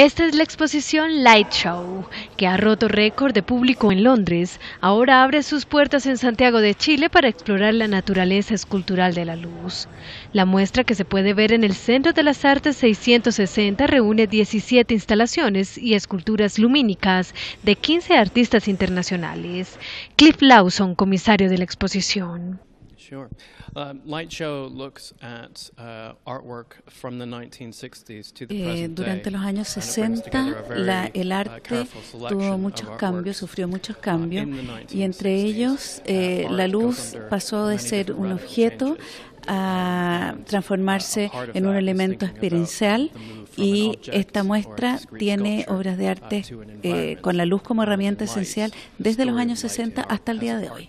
Esta es la exposición Light Show, que ha roto récord de público en Londres. Ahora abre sus puertas en Santiago de Chile para explorar la naturaleza escultural de la luz. La muestra que se puede ver en el Centro de las Artes 660 reúne 17 instalaciones y esculturas lumínicas de 15 artistas internacionales. Cliff Lawson, comisario de la exposición. Eh, durante los años 60, la, uh, el arte tuvo muchos cambios, sufrió muchos uh, cambios, y entre ellos uh, eh, la luz pasó de ser un objeto a transformarse en un elemento experiencial y esta muestra tiene obras de arte eh, con la luz como herramienta esencial desde los años 60 hasta el día de hoy.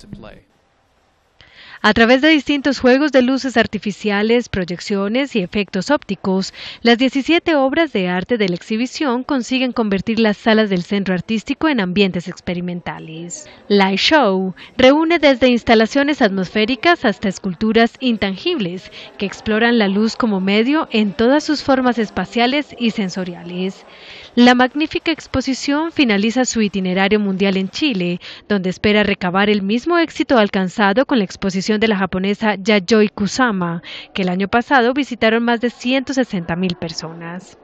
A través de distintos juegos de luces artificiales, proyecciones y efectos ópticos, las 17 obras de arte de la exhibición consiguen convertir las salas del centro artístico en ambientes experimentales. Light Show reúne desde instalaciones atmosféricas hasta esculturas intangibles que exploran la luz como medio en todas sus formas espaciales y sensoriales. La magnífica exposición finaliza su itinerario mundial en Chile, donde espera recabar el mismo éxito alcanzado con la exposición de la japonesa Yayoi Kusama, que el año pasado visitaron más de 160.000 personas.